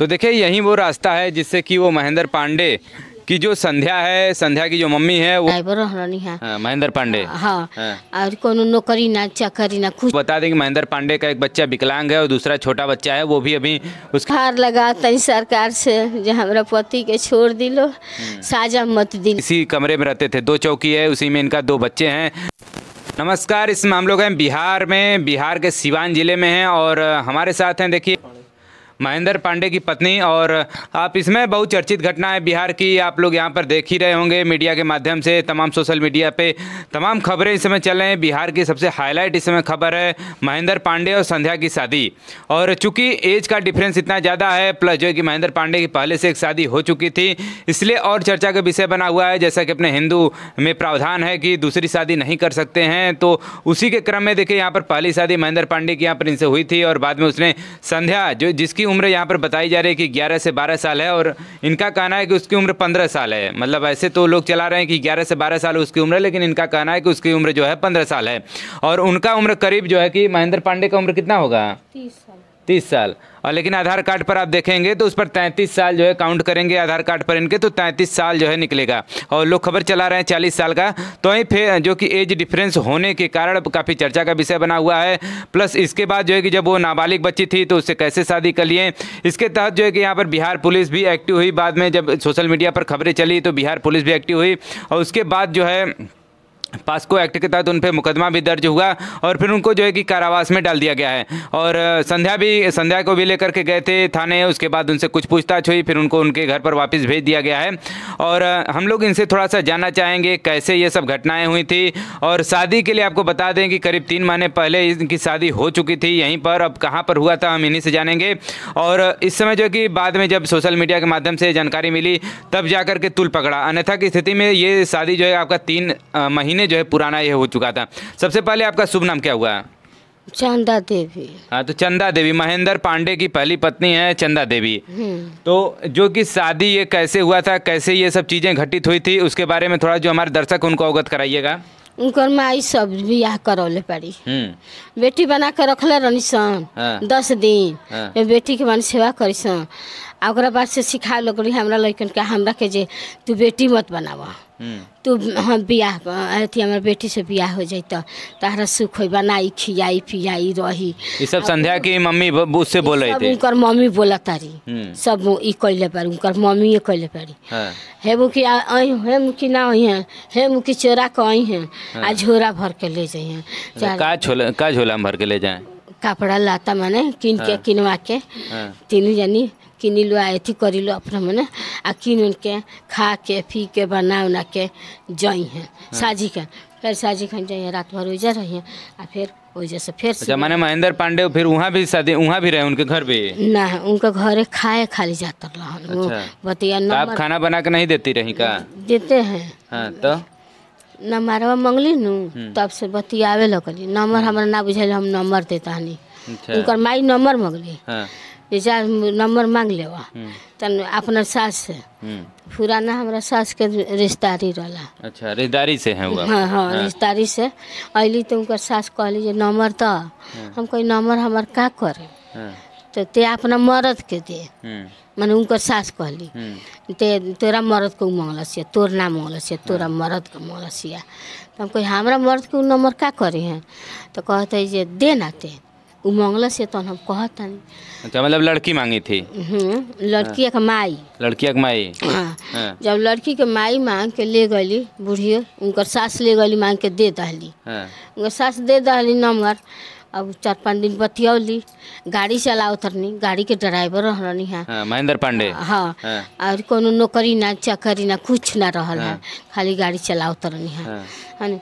तो देखिए यही वो रास्ता है जिससे कि वो महेंद्र पांडे की जो संध्या है संध्या की जो मम्मी है वो हाँ, महेंद्र पांडे हाँ, हाँ।, हाँ। नौकरी ना चाकरी ना कुछ बता दें कि महेंद्र पांडे का एक बच्चा विकलांग है और दूसरा छोटा बच्चा है वो भी अभी उसका हार लगा सरकार से जो हमारा पति के छोड़ दिलो हम्म। साजा मत दिल इसी कमरे में रहते थे दो चौकी है उसी में इनका दो बच्चे है नमस्कार इसमें हम लोग हैं बिहार में बिहार के सिवान जिले में हैं और हमारे साथ हैं देखिए महेंद्र पांडे की पत्नी और आप इसमें बहुत चर्चित घटना है बिहार की आप लोग यहाँ पर देख ही रहे होंगे मीडिया के माध्यम से तमाम सोशल मीडिया पे तमाम खबरें इस समय चल रहे हैं बिहार की सबसे हाईलाइट इस समय खबर है महेंद्र पांडे और संध्या की शादी और चूंकि एज का डिफरेंस इतना ज़्यादा है प्लस जो है कि महेंद्र पांडे की पहले से एक शादी हो चुकी थी इसलिए और चर्चा का विषय बना हुआ है जैसा कि अपने हिंदू में प्रावधान है कि दूसरी शादी नहीं कर सकते हैं तो उसी के क्रम में देखिए यहाँ पर पहली शादी महेंद्र पांडे की यहाँ पर इनसे हुई थी और बाद में उसने संध्या जो जिसकी उम्र यहाँ पर बताई जा रही है कि ग्यारह से बारह साल है और इनका कहना है कि उसकी उम्र पंद्रह साल है मतलब ऐसे तो लोग चला रहे हैं कि ग्यारह से बारह साल उसकी उम्र है लेकिन इनका कहना है कि उसकी उम्र जो है पंद्रह साल है और उनका उम्र करीब जो है कि महेंद्र पांडे का उम्र कितना होगा तीस साल तीस साल और लेकिन आधार कार्ड पर आप देखेंगे तो उस पर तैंतीस साल जो है काउंट करेंगे आधार कार्ड पर इनके तो तैंतीस साल जो है निकलेगा और लोग खबर चला रहे हैं चालीस साल का तो वहीं फिर जो कि एज डिफरेंस होने के कारण काफ़ी चर्चा का विषय बना हुआ है प्लस इसके बाद जो है कि जब वो नाबालिग बच्ची थी तो उससे कैसे शादी कर लिए इसके तहत जो है कि यहाँ पर बिहार पुलिस भी एक्टिव हुई बाद में जब सोशल मीडिया पर खबरें चली तो बिहार पुलिस भी एक्टिव हुई और उसके बाद जो है पास्को एक्ट के तहत उन पर मुकदमा भी दर्ज हुआ और फिर उनको जो है कि कारावास में डाल दिया गया है और संध्या भी संध्या को भी लेकर के गए थे थाने उसके बाद उनसे कुछ पूछताछ हुई फिर उनको उनके घर पर वापस भेज दिया गया है और हम लोग इनसे थोड़ा सा जानना चाहेंगे कैसे ये सब घटनाएं हुई थी और शादी के लिए आपको बता दें कि करीब तीन महीने पहले इनकी शादी हो चुकी थी यहीं पर अब कहाँ पर हुआ था हम इन्हीं से जानेंगे और इस समय जो है कि बाद में जब सोशल मीडिया के माध्यम से जानकारी मिली तब जा के तुल पकड़ा अन्यथा की स्थिति में ये शादी जो है आपका तीन महीने महीने जो है पुराना ये हो चुका था सबसे पहले आपका शुभ नाम क्या हुआ चंदा देवी हाँ तो चंदा देवी महेंद्र पांडे की पहली पत्नी है चंदा देवी हम्म। तो जो कि शादी ये कैसे हुआ था कैसे ये सब चीज़ें घटित हुई थी उसके बारे में थोड़ा जो हमारे दर्शक उनको अवगत कराइएगा उनकर माई सब ब्याह करौले पड़ी हम्म। बेटी बना के रखले रहनी सन हाँ। दस दिन हाँ। बेटी के मन सेवा करी सन और ओकरा बाद से सिखा लोग हमरा लड़कन के हमरा के जे तू बेटी मत बनावा हम्म। तू हम बियाह अथी हमारे बेटी से बियाह हो जाए तो तहरा सुख हो बनाई खियाई पियाई रही ये सब संध्या की मम्मी उससे बोले थे उनकर मम्मी बोला तारी हम्म। सब ई कैले पारी उनकर मम्मी ये कैले पारी हाँ। हे मुखी आई हे मुखी ना है हैं हे मुखी चोरा कोई है आज आ हाँ। झोरा भर के ले जाए हैं अच्छा, का झोला का झोला भर के ले जाए कपड़ा लाता माने किन के हाँ। किनवा के तीनों जनी किनिलु आ अथी करिलु अपना मने आ किनन के खा के पी के बना उना के जई हैं साजी के फिर साजी खन जाइए रात भर हो जा रही हैं आ फिर वजह से फिर अच्छा माने महेंद्र पांडे फिर वहां भी शादी वहां भी रहे उनके घर भी ना उनका घर खाए खाली जात रहल अच्छा। बतिया नंबर आप खाना बना के नहीं देती रही का देते हैं हां तो नंबरवा मंगली नु तब से बतियावे लगली नंबर हमरा ना बुझे हम नंबर देता नहीं उनकर माई नंबर मंगली हां जैसे नंबर मांग ले हम्म। तन अपना सास से हम्म। पुराना हमारा सास के रिश्तेदारी रहा अच्छा रिश्तेदारी से है हुआ हाँ, हाँ हाँ रिश्तेदारी से अली तो उनका सास कहली जो नंबर तो हम कोई नंबर हमार का करे हाँ। तो ते अपना मरद के दे मैंने हम्म। उनका सास कहली ते तेरा मरद को मांगल सिया तोर ना मांगल सिया तोरा मरद को मांगल सिया हाँ। तो हम कोई हमारा मरद को नंबर का करी हैं तो कहते जे दे ना ते उ से तहन तो हम कहतनी अच्छा मतलब लड़की मांगी थी हम्म, लड़की एक माई लड़की एक माई हाँ। हाँ। जब लड़की के माई मांग के ले गली बुढ़ी उनकर सास ले गली मांग के दे दहली हाँ। उनकर सास दे दहली नमगर अब चार पाँच दिन बतियौली गाड़ी चलाओ तरनी गाड़ी के ड्राइवर रहनी है महेंद्र पांडे हाँ, और कोनो नौकरी ना चाकरी ना कुछ ना रहल है खाली गाड़ी चलाओ तरनी है हाँ,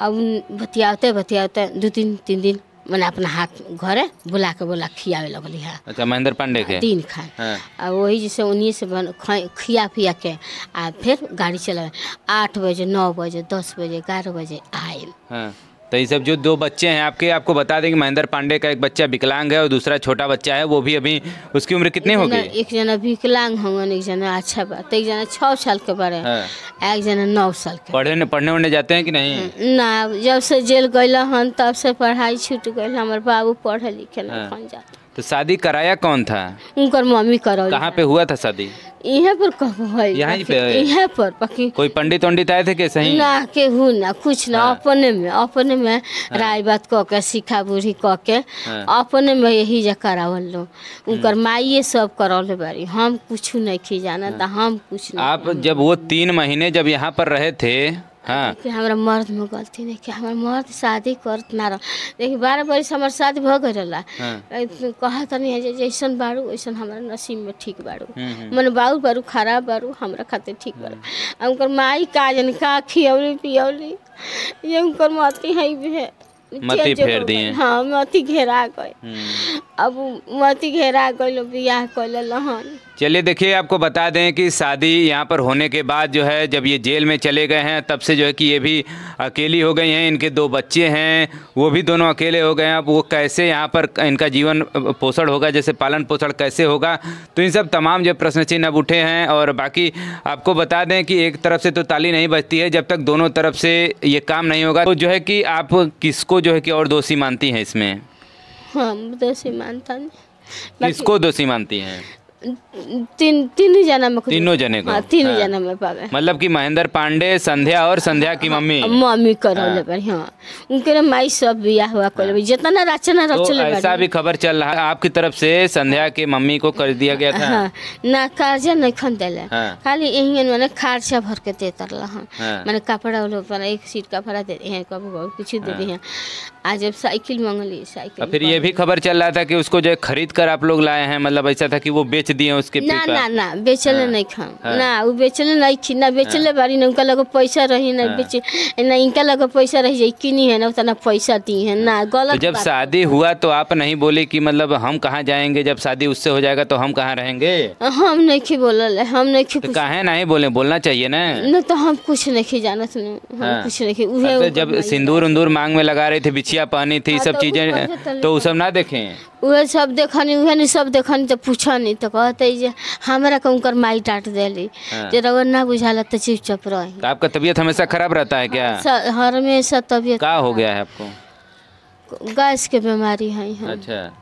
अब बतियाते बतियाते दो तीन तीन दिन मैंने अपना हाथ घरे बुला के बोला खियावे लगल है अच्छा महेंद्र पांडे के तीन खाए हाँ। वही जैसे उन्हीं से बन खिया पिया के आ फिर गाड़ी चलावे आठ बजे नौ बजे दस बजे ग्यारह बजे आए हाँ। तो ये सब जो दो बच्चे हैं आपके आपको बता दें कि महेंद्र पांडे का एक बच्चा विकलांग है और दूसरा छोटा बच्चा है वो भी अभी उसकी उम्र कितनी गई एक जना विकलांग होंगे एक जना अच्छा बात तो एक जना छः साल के बड़े हाँ। एक जना नौ साल के पढ़ने पढ़ने उड़ने जाते हैं कि नहीं हम्म, ना जब से जेल गए हन तब से पढ़ाई छूट गए हमारे बाबू पढ़े लिखे ना हाँ। जाते तो शादी कराया कौन था उनका मम्मी करा कहाँ पे हुआ था शादी यहाँ पर है यहाँ पे यहाँ पर पकी कोई पंडित वंडित आए थे कैसे ही ना केहू ना कुछ ना हाँ। अपने में अपने में हाँ। राय बात कह के सीखा बुढ़ी कह के हाँ। अपने में यही जा करावल लो हाँ। उनकर माइये सब करावल बारी हम कुछ नहीं खी जाना हाँ। था हम कुछ आप जब वो तीन महीने जब यहाँ पर रहे थे कि हाँ। हमारा मर्द में गलती नहीं कि हमारा मर्द शादी करत ना देखिए बारह बरिस हमार शादी भग गई रहा हाँ। कहा तनी है जैसा बाड़ू वैसा हमारा नसीब में ठीक बाड़ू हम्म, हम्म। मन बाऊ बारू खराब बारू हमारा खातिर ठीक बाड़ू आ माई का जन का खियौली पियौली ये उनकर मती है मती फेर दिए हाँ मती घेरा गए हम्म। अब मती घेरा गए बियाह कैल हन चलिए देखिए आपको बता दें कि शादी यहाँ पर होने के बाद जो है जब ये जेल में चले गए हैं तब से जो है कि ये भी अकेली हो गई हैं इनके दो बच्चे हैं वो भी दोनों अकेले हो गए हैं अब वो कैसे यहाँ पर इनका जीवन पोषण होगा जैसे पालन पोषण कैसे होगा तो इन सब तमाम जो प्रश्न चिन्ह अब उठे हैं और बाकी आपको बता दें कि एक तरफ से तो ताली नहीं बचती है जब तक दोनों तरफ से ये काम नहीं होगा तो जो है कि आप किसको जो है कि और दोषी मानती हैं इसमें हाँ दोषी मानता नहीं किसको दोषी मानती हैं तीन तीनों जना में तीनों जने को हाँ, तीनों हाँ। जना में पावे मतलब कि महेंद्र पांडे संध्या और संध्या की हाँ, मम्मी मम्मी कर हाँ। हाँ। उनके माई सब बिया हुआ हाँ। कर जितना रचना रच तो ऐसा भी खबर चल रहा है आपकी तरफ से संध्या के मम्मी को कर दिया गया था हाँ। ना कर्जा नहीं खन दिले हाँ। खाली यही मैंने खर्चा भर के दे तरला मैंने कपड़ा एक सीट कपड़ा दे है कबू कुछ दे आज जब साइकिल मंगली साइकिल फिर ये भी खबर चल रहा था कि उसको जो खरीद कर आप लोग लाए हैं मतलब ऐसा था कि वो बेच दिए उसके ना ना ना बेचले हाँ, नहीं खा हाँ, ना वो बेचले नहीं खी ना बेचले हाँ, बारी ना उनका लगे पैसा रही ना हाँ। बेच ना इनका लगे पैसा रही जाए किनी है ना उतना पैसा दी है ना हाँ। गलत तो जब शादी हुआ तो आप नहीं बोले की मतलब हम कहाँ जाएंगे जब शादी उससे हो जाएगा तो हम कहाँ रहेंगे हम नहीं बोल हम नहीं तो कहे नहीं बोले बोलना चाहिए ना तो हम कुछ नहीं जाना सुनो हम हाँ। कुछ नहीं तो जब सिंदूर उन्दूर मांग में लगा रहे थे मछिया पानी थी हाँ, सब चीज़ें तो वो तो सब ना देखे वह सब देखनी वह नहीं सब देखनी तो पूछा नहीं तो कहते जे हमारा कहकर माई डांट दिली हाँ। जे रवन ना बुझाला तो चुपचाप रही तो आपका तबीयत हमेशा खराब रहता है क्या हाँ, हमेशा तबीयत क्या हो गया है आपको गैस के बीमारी है अच्छा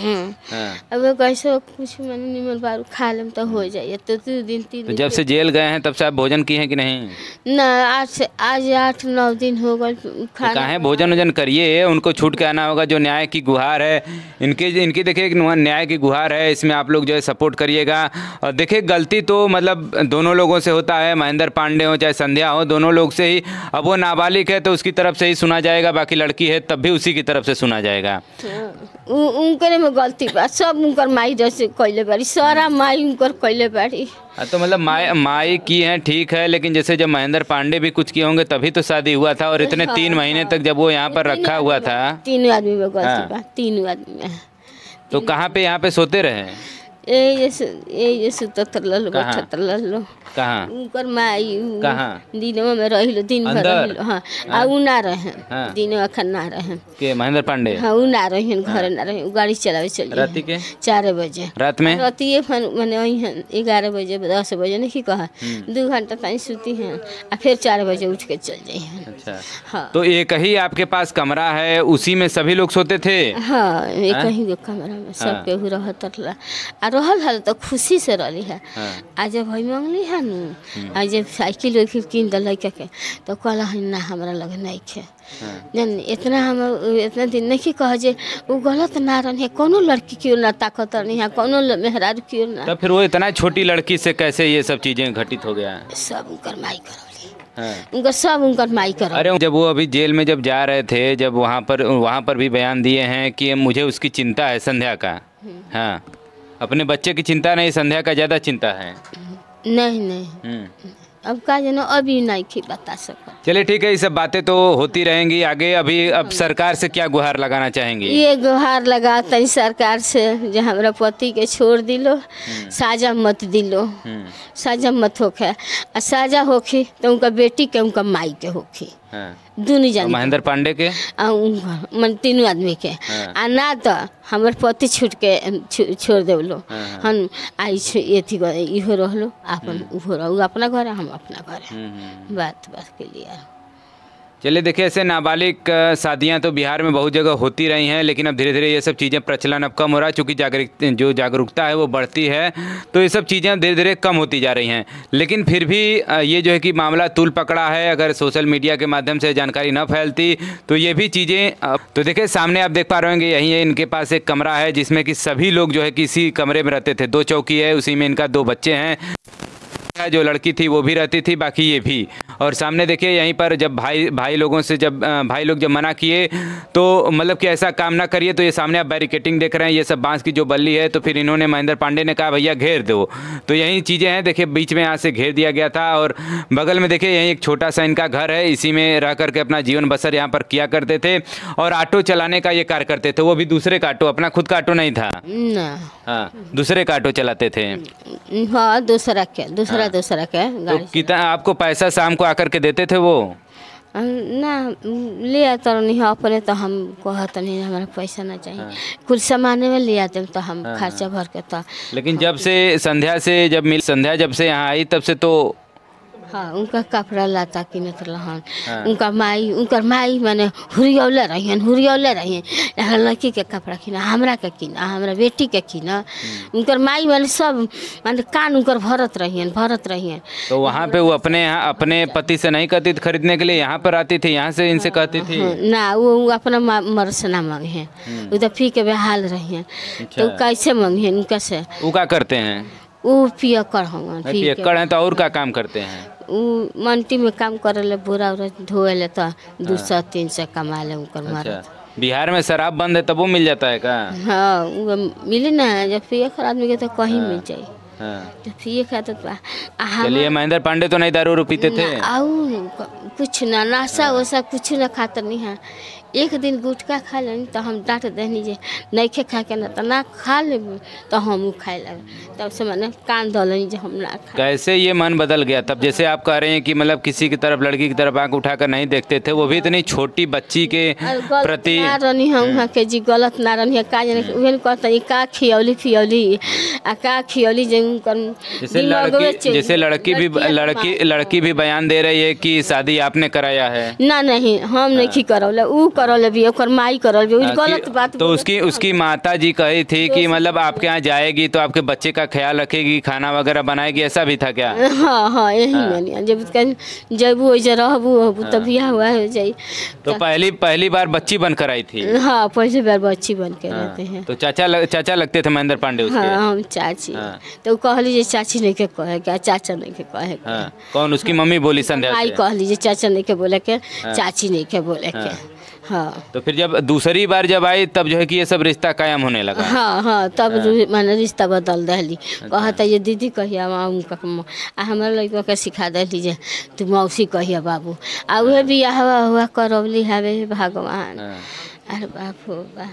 हाँ। अब कैसे कुछ मन निमन बारू खा लेम तो हो जाए तो तीन दिन तीन तो जब से जेल गए हैं तब से आप भोजन किए हैं कि नहीं ना आज से आज आठ नौ दिन हो गए तो खाना है भोजन वोजन करिए उनको छूट के आना होगा जो न्याय की गुहार है इनके इनकी देखिए न्याय की गुहार है इसमें आप लोग जो है सपोर्ट करिएगा और देखिए गलती तो मतलब दोनों लोगों से होता है महेंद्र पांडे हो चाहे संध्या हो दोनों लोग से ही अब वो नाबालिग है तो उसकी तरफ से ही सुना जाएगा बाकी लड़की है तब भी उसी की तरफ से सुना जाएगा हाँ। उनके में गलती बा सब उनकर माई जैसे कैले बाड़ी सारा माई उनकर कैले बाड़ी हाँ तो मतलब माई माई की हैं ठीक है लेकिन जैसे जब महेंद्र पांडे भी कुछ किए होंगे तभी तो शादी हुआ था और इतने हाँ, तीन हाँ। महीने तक जब वो यहाँ पर रखा हुआ था तीनों आदमी में गलती हाँ। बा तीनों आदमी में तो कहाँ पे यहाँ पे सोते रहे ये ये ये सुतत लो कहाँ माई दिनवा में रहिलो दिन भर रहिलो हाँ, आ उ हाँ। ना रहे हाँ। दिनवा खन ना रहे के महेंद्र पांडे उ ना रहे घर ना रहे गाड़ी चलावे चली रात के चार बजे रात में रात ये फन मैंने वही ग्यारह बजे दस बजे की कहा हम्म। दो घंटा तक सूती है और फिर चार बजे उठ के चल जाइए अच्छा तो एक ही आपके पास कमरा है उसी में सभी लोग सोते थे हाँ एक ही कमरा में सब केहू रहत आ रहल हल तो खुशी से रही है आज जब हम मंगली है नु जे साइकिल वाइकिल कीन दल के तो कल ना हमारा लग नहीं खे जन हाँ। इतना हम इतना दिन नहीं कह जे वो गलत ना रन है कोनो लड़की की ना ताकत रही है कोनो मेहरा की ना तो फिर वो इतना छोटी लड़की से कैसे ये सब चीजें घटित हो गया सब उनकर माई करो हाँ। उनका सब उनका माई कर अरे जब वो अभी जेल में जब जा रहे थे जब वहाँ पर वहाँ पर भी बयान दिए हैं कि मुझे उसकी चिंता है संध्या का हम्म। हाँ अपने बच्चे की चिंता नहीं संध्या का ज़्यादा चिंता है नहीं नहीं हम्म। अब का जनो अभी नहीं बता सको चले ठीक है ये सब बातें तो होती रहेंगी आगे अभी अब हाँ। सरकार से क्या गुहार लगाना चाहेंगे ये गुहार लगाते तो हैं सरकार से जो हमारा पति के छोड़ दिलो हम्म। साजा मत दिलो हम्म। साजा मत होखे साजा होखी तो उनका बेटी के उनका माई के होखी हाँ। दोनों जन महेंद्र पांडे के मन तीनों आदमी के हाँ। आ ना तो हमारे पति छूट के छोड़ देवलो हाँ, हम आई अथी इहो रहलो अपन हम्म। उहो रहो अपना घर हम अपना घर हम्म, हम्म, बात बात के लिए चलिए देखिए ऐसे नाबालिग शादियां तो बिहार में बहुत जगह होती रही हैं लेकिन अब धीरे धीरे ये सब चीज़ें प्रचलन अब कम हो रहा है चूँकि जागरूक जो जागरूकता है वो बढ़ती है तो ये सब चीज़ें धीरे धीरे कम होती जा रही हैं लेकिन फिर भी ये जो है कि मामला तुल पकड़ा है अगर सोशल मीडिया के माध्यम से जानकारी न फैलती तो ये भी चीज़ें तो देखिए सामने आप देख पा रहे होंगे यहीं इनके पास एक कमरा है जिसमें कि सभी लोग जो है कि इसी कमरे में रहते थे दो चौकी है उसी में इनका दो बच्चे हैं था जो लड़की थी वो भी रहती थी बाकी ये भी और सामने देखिए यहीं पर जब भाई भाई लोगों से जब भाई लोग जब मना किए तो मतलब कि ऐसा काम ना करिए तो ये सामने आप बैरिकेटिंग देख रहे हैं ये सब बांस की जो बल्ली है तो फिर इन्होंने महेंद्र पांडे ने कहा भैया घेर दो तो यही चीज़ें हैं देखिए बीच में यहाँ से घेर दिया गया था और बगल में देखिए यहीं एक छोटा सा इनका घर है इसी में रह करके अपना जीवन बसर यहाँ पर किया करते थे और ऑटो चलाने का ये कार्य करते थे वो भी दूसरे का ऑटो अपना खुद का ऑटो नहीं था हाँ दूसरे का ऑटो चलाते थे हाँ दूसरा क्या दूसरा सड़क है तो कितना आपको पैसा शाम को आकर के देते थे वो ना ले तो नहीं अपने तो हम कहते नहीं हमारा पैसा ना चाहिए हाँ। कुछ सामान में ले आते तो हम हाँ। खर्चा भर के तो लेकिन जब से संध्या से जब मिल संध्या जब से यहाँ आई तब से तो हाँ उनका कपड़ा लाता किनत रहन हाँ। उनका माई उनका माई मैंने हुरियौले रही हुरियौले रही यहाँ लड़की के कपड़ा किन हमरा के किन हमरा बेटी के किन हम्म। उनकर माई मैंने सब मैंने कान उनकर भरत रही भरत रही तो वहाँ पे वो अपने यहाँ अपने पति से नहीं कहती खरीदने के लिए यहाँ पर आती थी यहाँ से इनसे हाँ, कहती थी हाँ, ना वो अपना मर्द से ना मांगे हैं उधर हम्म। तो फी के बेहाल रहियन अच्छा। तो कैसे मांगे उनका से वो क्या करते हैं वो पियकर हम पियकर हैं तो और का काम करते हैं वो मंटी में काम कर ले बुरा उरा धोए ले तो दो हाँ। सौ तीन सौ कमा ले अच्छा। बिहार में शराब बंद है तब वो मिल जाता है का हाँ वो मिले ना जब पियकर आदमी के तो कहीं हाँ, मिल जाए हाँ। तो चलिए महेंद्र पांडे तो नहीं दारू पीते थे कुछ ना नाशा वैसा कुछ ना खाते नहीं है एक दिन गुटका खा ले तो हम डांट देनी जे नहीं खा के ना तो ना खा ले तो हम खाए लगे तब से मैंने कान धो धोलनी जो हम ना खा कैसे ये मन बदल गया तब जैसे आप कह रहे हैं कि मतलब किसी की तरफ लड़की की तरफ आँख उठा नहीं देखते थे वो भी इतनी छोटी बच्ची के प्रति रही हम वहाँ के जी गलत ना रही का जाने वह कहते का खियौली खियौली आ का खियौली जैसे लड़की जैसे लड़की भी लड़की हाँ। लड़की भी बयान दे रही है कि शादी आपने कराया है ना नहीं हम नहीं हाँ। की करौला वो करल माई करल गलत बात तो उसकी उसकी माता जी कही थी कि तो मतलब आपके यहाँ जाएगी तो आपके बच्चे का ख्याल रखेगी खाना वगैरह बनाएगी ऐसा भी था क्या हाँ हाँ यही हाँ। जब तब हाँ। यहाँ हुआ हो जाए तो पहली पहली बार बच्ची बनकर आई थी हाँ पहली बार बच्ची बन के हाँ। रहते हैं तो चाचा चाचा लगते थे महेंद्र पांडे हम चाची तो कह लीजिए चाची नहीं के कहे क्या चाचा नहीं के कहे कौन उसकी मम्मी बोली संध्या कह लीजिए चाचा नहीं के बोले के चाची नहीं के बोले के हाँ तो फिर जब दूसरी बार जब आई तब जो है कि ये सब रिश्ता कायम होने लगा हाँ हाँ तब हाँ। मैंने रिश्ता बदल दहली अच्छा। था ये दीदी कहिया आ हमारे लड़का के सिखा दिली जे तू मौसी कहिया बाबू आ उहे हाँ। बियाह हुआ करौली हवे भगवान हाँ। अरे बाप हो बा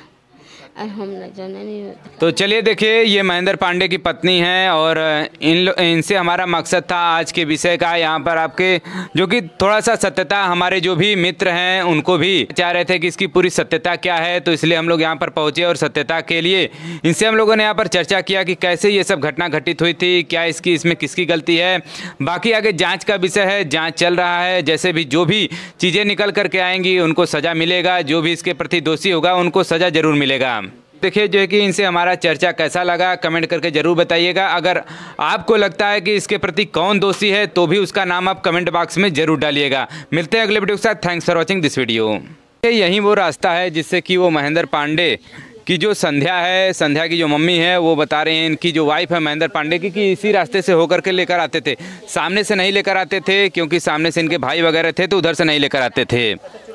तो चलिए देखिए ये महेंद्र पांडे की पत्नी है और इन इनसे हमारा मकसद था आज के विषय का यहाँ पर आपके जो कि थोड़ा सा सत्यता हमारे जो भी मित्र हैं उनको भी चाह रहे थे कि इसकी पूरी सत्यता क्या है तो इसलिए हम लोग यहाँ पर पहुँचे और सत्यता के लिए इनसे हम लोगों ने यहाँ पर चर्चा किया कि कैसे ये सब घटना घटित हुई थी क्या इसकी इसमें किसकी गलती है बाकी आगे जाँच का विषय है जाँच चल रहा है जैसे भी जो भी चीज़ें निकल करके आएंगी उनको सज़ा मिलेगा जो भी इसके प्रति दोषी होगा उनको सज़ा ज़रूर मिलेगा देखिए जो है कि इनसे हमारा चर्चा कैसा लगा कमेंट करके ज़रूर बताइएगा अगर आपको लगता है कि इसके प्रति कौन दोषी है तो भी उसका नाम आप कमेंट बॉक्स में ज़रूर डालिएगा मिलते हैं अगले वीडियो के साथ thanks for watching this video यही वो रास्ता है जिससे कि वो महेंद्र पांडे कि जो संध्या है संध्या की जो मम्मी है वो बता रहे हैं इनकी जो वाइफ है महेंद्र पांडे की कि इसी रास्ते से होकर के लेकर आते थे सामने से नहीं लेकर आते थे क्योंकि सामने से इनके भाई वगैरह थे तो उधर से नहीं लेकर आते थे